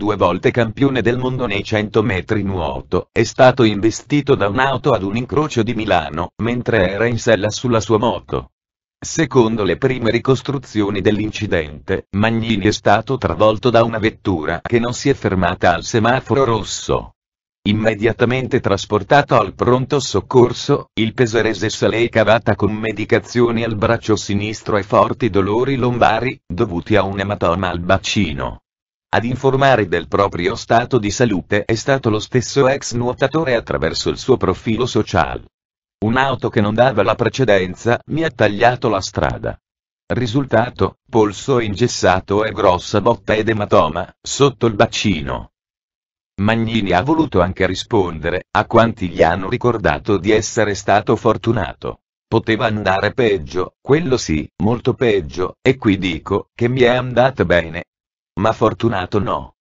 due volte campione del mondo nei 100 metri nuoto, è stato investito da un'auto ad un incrocio di Milano, mentre era in sella sulla sua moto. Secondo le prime ricostruzioni dell'incidente, Magnini è stato travolto da una vettura che non si è fermata al semaforo rosso. Immediatamente trasportato al pronto soccorso, il peserese se l'è cavata con medicazioni al braccio sinistro e forti dolori lombari, dovuti a un ematoma al bacino. Ad informare del proprio stato di salute è stato lo stesso ex nuotatore attraverso il suo profilo social. Un'auto che non dava la precedenza mi ha tagliato la strada. Risultato, polso ingessato e grossa botta ed ematoma, sotto il bacino. Magnini ha voluto anche rispondere, a quanti gli hanno ricordato di essere stato fortunato. Poteva andare peggio, quello sì, molto peggio, e qui dico, che mi è andata bene, ma Fortunato no.